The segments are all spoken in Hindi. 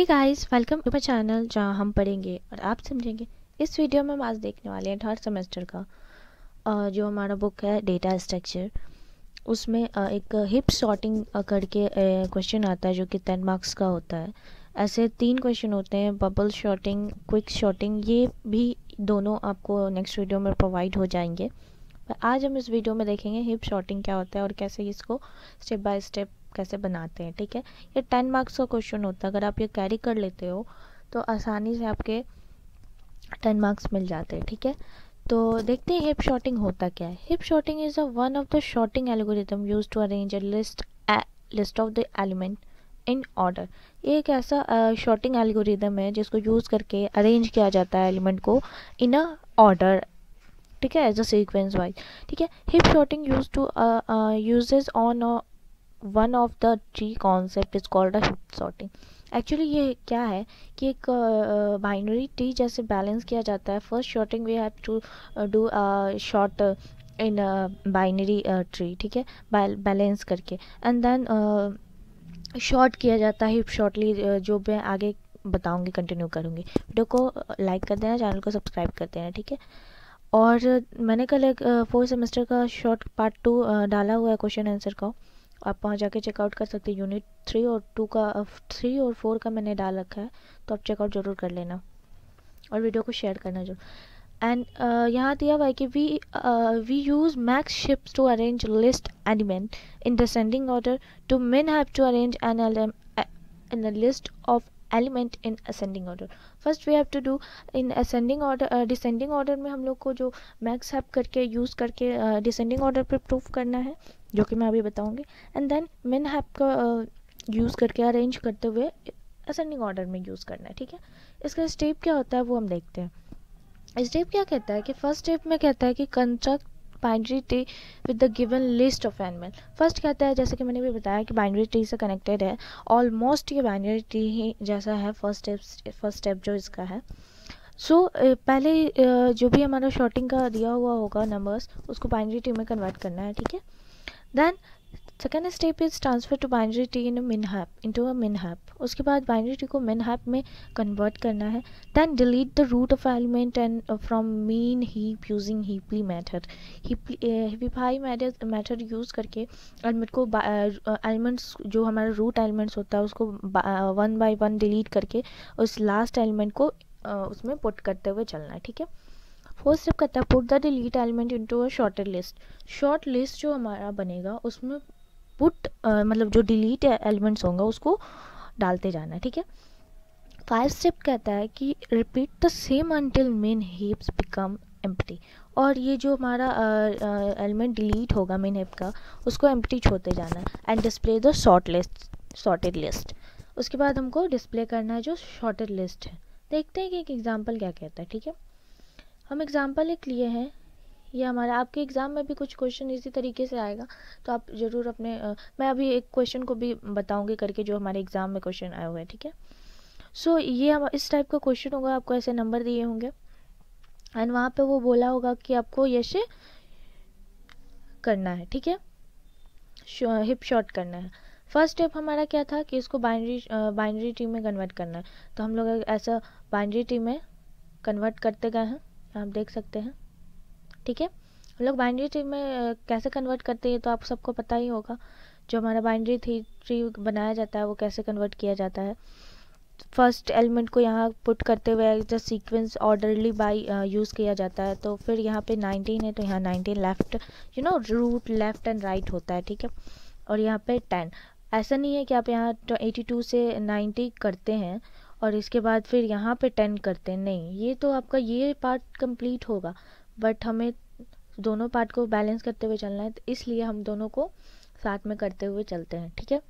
Hey guys welcome to my channel जहाँ हम पढ़ेंगे और आप समझेंगे इस वीडियो में हम आज देखने वाले हैं थर्ड सेमेस्टर का जो हमारा बुक है डेटा स्ट्रक्चर उसमें एक हिप शॉर्टिंग करके क्वेश्चन आता है जो कि टेन मार्क्स का होता है ऐसे तीन क्वेश्चन होते हैं बबल शॉर्टिंग क्विक शॉर्टिंग ये भी दोनों आपको नेक्स्ट वीडियो में प्रोवाइड हो जाएंगे आज हम इस वीडियो में देखेंगे हिप शॉर्टिंग क्या होता है और कैसे इसको स्टेप बाय स्टेप कैसे बनाते हैं ठीक है ये टेन मार्क्स का क्वेश्चन होता है अगर आप ये कैरी कर लेते हो तो आसानी से आपके टेन मार्क्स मिल जाते हैं ठीक है तो देखते हैं हिप शॉटिंग होता क्या है heap sorting is a one of the sorting algorithm use to arrange a list list of the element in order ये एक ऐसा शॉर्टिंग uh, एल्गोरिदम है जिसको यूज़ करके अरेंज किया जाता है एलिमेंट को इन अ ऑर्डर ठीक है एज अ सीक्वेंस वाइज ठीक है heap sorting use to uses on one of the G concept is called a shift sorting actually ये क्या है कि एक बाइनरी ट्री जैसे बैलेंस किया जाता है first sorting we have to do sort in binary tree ठीक है बैलेंस करके एंड देन शॉर्ट किया जाता है शॉर्टली uh, जो मैं आगे बताऊंगी कंटिन्यू करूंगी वीडियो को लाइक कर देना चैनल को सब्सक्राइब कर देना ठीक है और मैंने कल एक फोर्थ सेमेस्टर का शॉर्ट पार्ट टू डाला हुआ है क्वेश्चन आंसर का आप वहाँ जाके चेकआउट कर सकते हैं यूनिट थ्री और टू का थ्री और फोर का मैंने डाल रखा है तो आप चेकआउट ज़रूर कर लेना और वीडियो को शेयर करना जरूर एंड uh, यहाँ दिया हुआ है कि we we use max heaps to arrange list element in descending order to min have to arrange एन एल एम in the list of element in ascending order first we have to do in ascending order descending order में हम लोग को जो मैक्स हैप करके यूज़ करके डिसेंडिंग ऑर्डर पर प्रूफ करना है जो कि मैं अभी बताऊँगी एंड देन मिन हैप का यूज़ करके अरेंज करते हुए असेंडिंग ऑर्डर में यूज़ करना है ठीक है इसका स्टेप क्या होता है वो हम देखते हैं स्टेप क्या कहता है कि फर्स्ट स्टेप में कहता है कि construct binary tree with the given list of एनिमल फर्स्ट कहता है जैसे कि मैंने भी बताया कि बाइंड्री ट्री से कनेक्टेड है ऑलमोस्ट ये बाइंड्री ट्री ही जैसा है फर्स्ट स्टेप फर्स्ट स्टेप जो इसका है सो so, पहले जो भी हमारा शॉर्टिंग का दिया हुआ होगा नंबर्स उसको बाइंड्री ट्री में कन्वर्ट करना है ठीक है then second step is transfer to binary tree in min heap into a min heap उसके बाद बाइनरी टी को मिनहैप में कन्वर्ट करना है then delete the root of element and from min heap using heapify method heapify method use करके एलिमेंट को एलिमेंट्स uh, uh, जो हमारा रूट एलिमेंट्स होता है उसको वन बाई वन डिलीट करके उस लास्ट एलिमेंट को uh, उसमें पुट करते हुए चलना है ठीक है फोर्थ स्टेप करता है put the delete element into a sorted list sort list जो हमारा बनेगा उसमें पुट मतलब जो डिलीट एलिमेंट्स होंगे उसको डालते जाना है ठीक है फाइव स्टेप कहता है कि repeat the same until min heaps become empty और ये जो हमारा एलिमेंट डिलीट होगा मेन हेप का उसको एम्प्टी छोड़ते जाना है and display the sort list sorted list उसके बाद हमको डिस्प्ले करना है जो शॉर्टेड लिस्ट है देखते हैं कि एक एग्ज़ाम्पल क्या कहता है ठीक है हम एग्ज़ाम्पल एक लिए हैं ये हमारा आपके एग्ज़ाम में भी कुछ क्वेश्चन इसी तरीके से आएगा तो आप ज़रूर अपने आ, मैं अभी एक क्वेश्चन को भी बताऊंगी करके जो हमारे एग्ज़ाम में क्वेश्चन आए हुए हैं ठीक है सो so, ये हम इस टाइप का क्वेश्चन होगा आपको ऐसे नंबर दिए होंगे एंड वहाँ पे वो बोला होगा कि आपको यश करना है ठीक है हिप शॉट करना है फर्स्ट स्टेप हमारा क्या था कि इसको बाइनरी बाइनरी टीम में कन्वर्ट करना है तो हम लोग ऐसा बाइनरी टीम में कन्वर्ट करते गए हैं आप देख सकते हैं ठीक है हम लोग बाइनरी ट्री में कैसे कन्वर्ट करते हैं तो आप सबको पता ही होगा जो हमारा बाइनरी थ्री ट्री बनाया जाता है वो कैसे कन्वर्ट किया जाता है फर्स्ट एलिमेंट को यहाँ पुट करते हुए as sequence orderly by use किया जाता है तो फिर यहाँ पे 19 है तो यहाँ 19 left you know root left and right होता है ठीक है और यहाँ पे 10 ऐसा नहीं है कि आप यहाँ तो 82 से 90 करते हैं और इसके बाद फिर यहाँ पे 10 करते हैं नहीं ये तो आपका ये पार्ट कंप्लीट होगा बट हमें दोनों पार्ट को बैलेंस करते हुए चलना है तो इसलिए हम दोनों को साथ में करते हुए चलते हैं ठीक है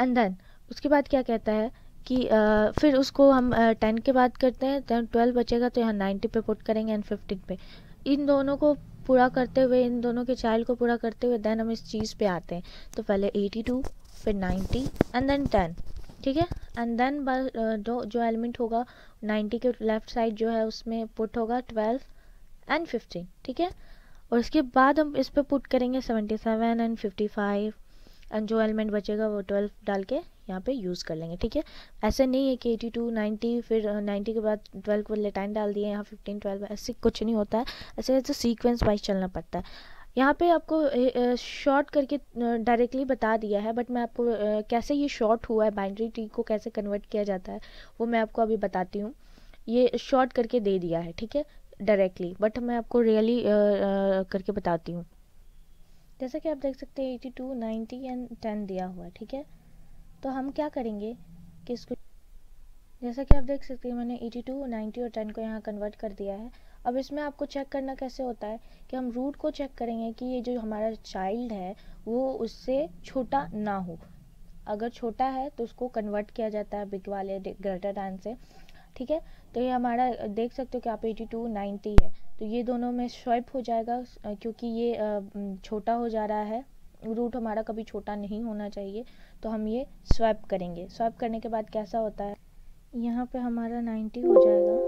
एंड देन उसके बाद क्या कहता है कि आ, फिर उसको हम टेन के बाद करते हैं देन ट्वेल्व बचेगा तो यहाँ नाइन्टी पे पुट करेंगे एंड फिफ्टीन पे इन दोनों को पूरा करते हुए इन दोनों के चाइल्ड को पूरा करते हुए देन हम इस चीज़ पे आते हैं तो पहले एटी टू फिर नाइन्टी एंड देन टेन ठीक है एंड देन दो जो एलिमेंट होगा 90 के लेफ्ट साइड जो है उसमें पुट होगा 12 एंड 15 ठीक है और इसके बाद हम इस पर पुट करेंगे 77 एंड 55 एंड जो एलिमेंट बचेगा वो 12 डाल के यहाँ पे यूज़ कर लेंगे ठीक है ऐसा नहीं है कि 82 90 फिर 90 के बाद 12 को लेटाइन डाल दिए यहाँ 15 12 ऐसे कुछ नहीं होता है ऐसे ऐसे सीक्वेंस वाइज चलना पड़ता है यहाँ पे आपको शॉर्ट करके डायरेक्टली बता दिया है बट मैं आपको कैसे ये शॉर्ट हुआ है बाइनरी ट्री को कैसे कन्वर्ट किया जाता है वो मैं आपको अभी बताती हूँ ये शॉर्ट करके दे दिया है ठीक है डायरेक्टली बट मैं आपको रियली करके बताती हूँ जैसा कि आप देख सकते हैं eighty two ninety and ten दिया हुआ है ठीक है तो हम क्या करेंगे कि इसको जैसा कि आप देख सकते हैं मैंने एटी टू नाइन्टी और टेन को यहाँ कन्वर्ट कर दिया है अब इसमें आपको चेक करना कैसे होता है कि हम रूट को चेक करेंगे कि ये जो हमारा चाइल्ड है वो उससे छोटा ना हो अगर छोटा है तो उसको कन्वर्ट किया जाता है बिग वाले ग्रेटर दैन से ठीक है तो ये हमारा देख सकते हो कि आप एटी टू नाइन्टी है तो ये दोनों में स्वाइप हो जाएगा क्योंकि ये छोटा हो जा रहा है रूट हमारा कभी छोटा नहीं होना चाहिए तो हम ये स्वाइप करेंगे स्वाइप करने के बाद कैसा होता है यहाँ पे हमारा 90 हो जाएगा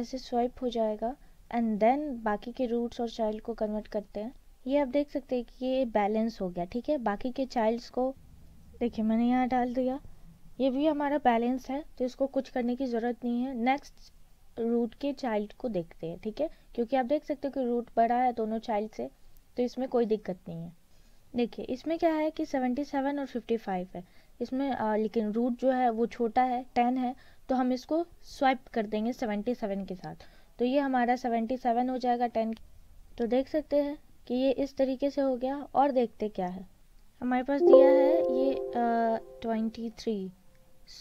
ऐसे स्वाइप हो जाएगा एंड देन बाकी के रूट्स और चाइल्ड को कन्वर्ट करते हैं ये आप देख सकते हैं कि ये बैलेंस हो गया ठीक है बाकी के चाइल्ड्स को देखिए मैंने यहाँ डाल दिया ये भी हमारा बैलेंस है तो इसको कुछ करने की ज़रूरत नहीं है नेक्स्ट रूट के चाइल्ड को देखते हैं ठीक है थीके? क्योंकि आप देख सकते हो कि रूट बड़ा है दोनों चाइल्ड से तो इसमें कोई दिक्कत नहीं है देखिए इसमें क्या है कि 77 और 55 है इसमें आ, लेकिन रूट जो है वो छोटा है टेन है तो हम इसको स्वाइप कर देंगे सेवेंटी सेवन के साथ तो ये हमारा सेवेंटी सेवन हो जाएगा टेन तो देख सकते हैं कि ये इस तरीके से हो गया और देखते क्या है हमारे पास दिया है ये ट्वेंटी थ्री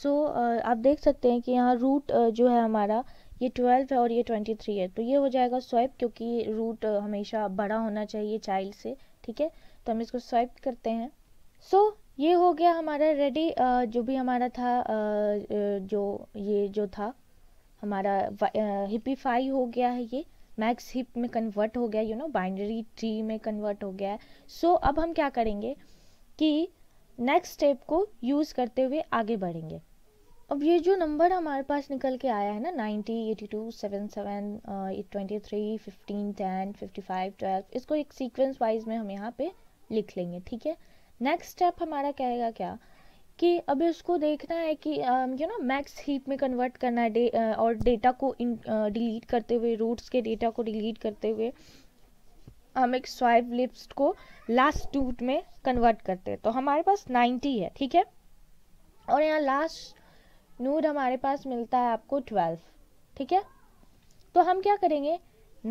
सो आप देख सकते हैं कि यहाँ रूट uh, जो है हमारा ये ट्वेल्व है और ये ट्वेंटी थ्री है तो ये हो जाएगा स्वाइप क्योंकि रूट हमेशा बड़ा होना चाहिए चाइल्ड से ठीक है तो हम इसको स्वाइप करते हैं सो so, ये हो गया हमारा रेडी जो भी हमारा था जो ये जो था हमारा हिपीफाई हो गया है ये मैक्स हिप में कन्वर्ट हो गया यू नो बाइनरी ट्री में कन्वर्ट हो गया है सो so, अब हम क्या करेंगे कि नेक्स्ट स्टेप को यूज़ करते हुए आगे बढ़ेंगे अब ये जो नंबर हमारे पास निकल के आया है ना ninety eighty two seven seven twenty three fifteen ten fifty five twelve इसको एक सीक्वेंस वाइज में हम यहाँ पे लिख लेंगे ठीक है नेक्स्ट स्टेप हमारा कहेगा क्या कि अब इसको देखना है कि यू नो मैक्स हीप में कन्वर्ट करना है डे, uh, और डेटा को डिलीट uh, करते हुए रूट्स के डेटा को डिलीट करते हुए हम एक स्वाइप लिस्ट को लास्ट टूट में कन्वर्ट करते हैं तो हमारे पास 90 है ठीक है और यहाँ लास्ट नूड हमारे पास मिलता है आपको 12 ठीक है तो हम क्या करेंगे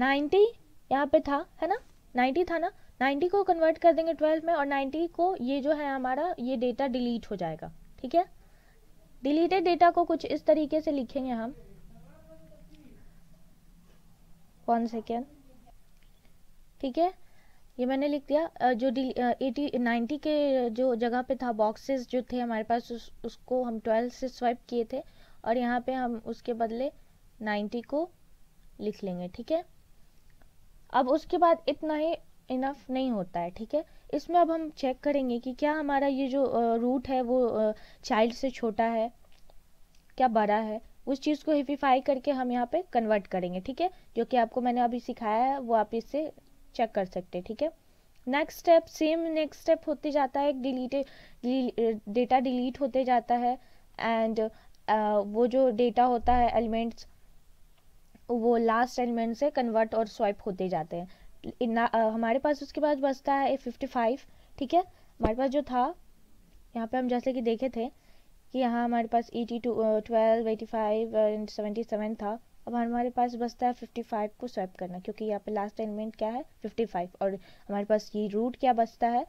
90 यहाँ पे था है ना 90 था ना 90 को कन्वर्ट कर देंगे 12 में और 90 को ये जो है हमारा ये डेटा डिलीट हो जाएगा ठीक है डिलीटेड डेटा को कुछ इस तरीके से लिखेंगे हम वन सेकेंड ठीक है ये मैंने लिख दिया जो एटी नाइन्टी के जो जगह पे था बॉक्सेस जो थे हमारे पास उस, उसको हम ट्वेल्व से स्वाइप किए थे और यहाँ पे हम उसके बदले नाइन्टी को लिख लेंगे ठीक है अब उसके बाद इतना ही इनफ नहीं होता है ठीक है इसमें अब हम चेक करेंगे कि क्या हमारा ये जो रूट है वो चाइल्ड से छोटा है क्या बड़ा है उस चीज़ को हिफिफाई करके हम यहाँ पे कन्वर्ट करेंगे ठीक है जो कि आपको मैंने अभी सिखाया है वो आप इससे चेक कर सकते हैं ठीक है next step same next step होते जाता है डिलीटेड डेटा डिलीट होते जाता है एंड uh, वो जो डेटा होता है एलिमेंट्स वो लास्ट एलिमेंट से कन्वर्ट और स्वाइप होते जाते हैं इतना हमारे पास उसके बाद बचता है फिफ्टी फाइव ठीक है हमारे पास जो था यहाँ पे हम जैसे कि देखे थे कि यहाँ हमारे पास eighty two twelve eighty five and seventy seven था अब हमारे पास बचता है फिफ्टी फाइव को स्वैप करना क्योंकि यहाँ पे लास्ट एलिमेंट क्या है फिफ्टी फाइव और हमारे पास ये रूट क्या बचता है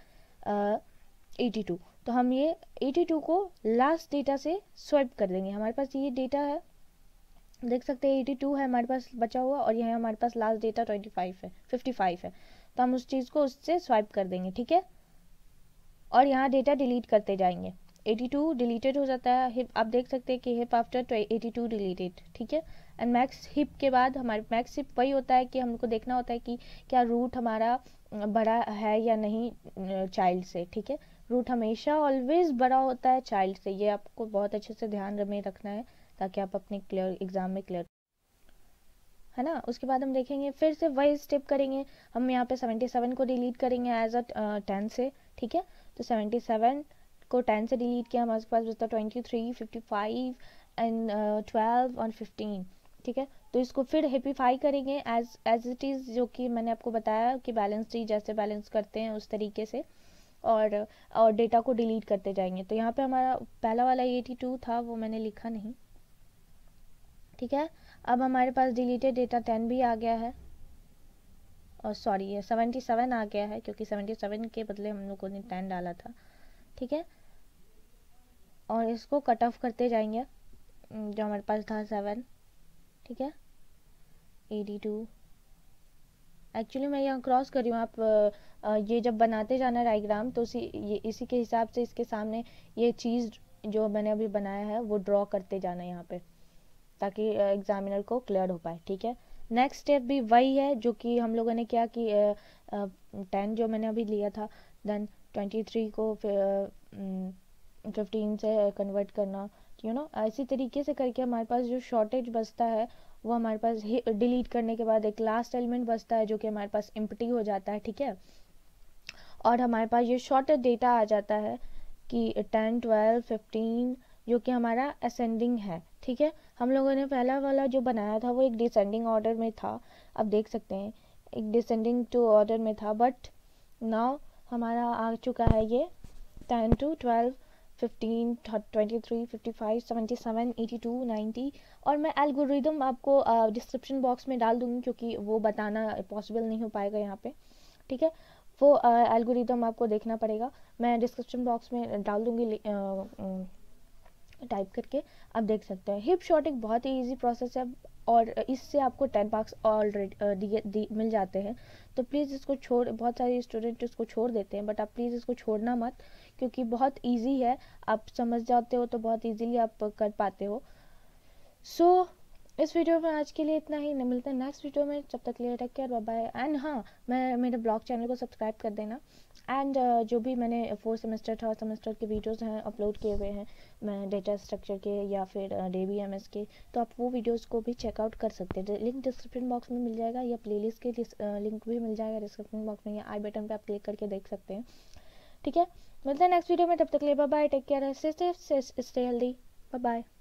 एटी uh, टू तो हम ये एटी टू को लास्ट डेटा से स्वैप कर देंगे हमारे पास ये डेटा है देख सकते हैं एटी टू है हमारे पास बचा हुआ और यहाँ हमारे पास लास्ट डेटा ट्वेंटी फाइव है फिफ्टी फाइव है तो हम उस चीज़ को उससे स्वाइप कर देंगे ठीक है और यहाँ डेटा डिलीट करते जाएंगे एटी टू डिलीटेड हो जाता है हिप आप देख सकते हैं कि heap after eighty two deleted ठीक है एंड मैक्स हिप के बाद हमारे मैक्स हिप वही होता है कि हमको देखना होता है कि क्या रूट हमारा बड़ा है या नहीं चाइल्ड से ठीक है रूट हमेशा ऑलवेज बड़ा होता है चाइल्ड से ये आपको बहुत अच्छे से ध्यान में रखना है ताकि आप अपने क्लियर एग्ज़ाम में क्लियर है ना उसके बाद हम देखेंगे फिर से वही स्टेप करेंगे हम यहाँ पे सेवेंटी सेवन को डिलीट करेंगे एज अ टेन से ठीक है तो सेवेंटी सेवन को टेन से डिलीट किया हमारे पास बचता twenty three fifty five and twelve और फिफ्टीन ठीक है तो इसको फिर हेपीफाई करेंगे एज एज इट इज़ जो कि मैंने आपको बताया कि बैलेंस ट्री जैसे बैलेंस करते हैं उस तरीके से और और डेटा को डिलीट करते जाएंगे तो यहाँ पे हमारा पहला वाला एटी टू था वो मैंने लिखा नहीं ठीक है अब हमारे पास डिलीटेड डेटा टेन भी आ गया है और सॉरी ये सेवेंटी सेवन आ गया है क्योंकि सेवेंटी सेवन के बदले हम लोगों ने टेन डाला था ठीक है और इसको कट ऑफ करते जाएंगे जो हमारे पास था सेवन ठीक है एटी टू एक्चुअली मैं यहाँ क्रॉस कर रही हूँ आप ये जब बनाते जाना डाइग्राम तो उसी ये इसी के हिसाब से इसके सामने ये चीज़ जो मैंने अभी बनाया है वो ड्रॉ करते जाना यहाँ पे ताकि एग्जामिनर को क्लियर हो पाए ठीक है नेक्स्ट स्टेप भी वही है जो कि हम लोगों ने क्या कि टेन जो मैंने अभी लिया था देन ट्वेंटी थ्री को फिफ्टीन से कन्वर्ट करना यू नो ऐसी इसी तरीके से करके हमारे पास जो शॉर्टेज बचता है वो हमारे पास डिलीट करने के बाद एक लास्ट एलिमेंट बचता है जो कि हमारे पास इम्पटी हो जाता है ठीक है और हमारे पास ये शॉर्टेज डेटा आ जाता है कि टेन ट्वेल्व फिफ्टीन जो कि हमारा असेंडिंग है ठीक है हम लोगों ने पहला वाला जो बनाया था वो एक डिसेंडिंग ऑर्डर में था आप देख सकते हैं एक डिसेंडिंग टू ऑर्डर में था बट नाउ हमारा आ चुका है ये ten two twelve fifteen twenty three fifty five seventy seven eighty two ninety और मैं एल्गोरिदम आपको डिस्क्रिप्शन uh, बॉक्स में डाल दूँगी क्योंकि वो बताना पॉसिबल नहीं हो पाएगा यहाँ पे ठीक है वो एल्गोरिदम uh, आपको देखना पड़ेगा मैं डिस्क्रिप्शन बॉक्स में डाल दूँगी टाइप करके आप देख सकते हैं हिप शॉट एक बहुत ही ईजी प्रोसेस है और इससे आपको टेन मार्क्स ऑलरेडी दिए मिल जाते हैं तो प्लीज़ इसको छोड़ बहुत सारे स्टूडेंट इसको छोड़ देते हैं बट आप प्लीज़ इसको छोड़ना मत क्योंकि बहुत ईजी है आप समझ जाते हो तो बहुत ईजीली आप कर पाते हो सो so, इस वीडियो में आज के लिए इतना ही न मिलता है नेक्स्ट वीडियो में जब तक लिए टेक केयर बाय एंड हाँ मैं मेरे ब्लॉग चैनल को सब्सक्राइब कर देना एंड uh, जो भी मैंने फोर्थ सेमेस्टर थर्ड सेमेस्टर के वीडियोस हैं अपलोड किए हुए हैं मैं डेटा स्ट्रक्चर के या फिर डे बी एम एस के तो आप वो वीडियोस को भी चेकआउट कर सकते हैं लिंक डिस्क्रिप्शन बॉक्स में मिल जाएगा या प्ले के लिंक uh, भी मिल जाएगा डिस्क्रिप्शन बॉक्स में या आई बटन पर आप क्लिक करके देख सकते हैं ठीक है मिलते हैं नेक्स्ट वीडियो में तब तक ले bye take care stay stay healthy bye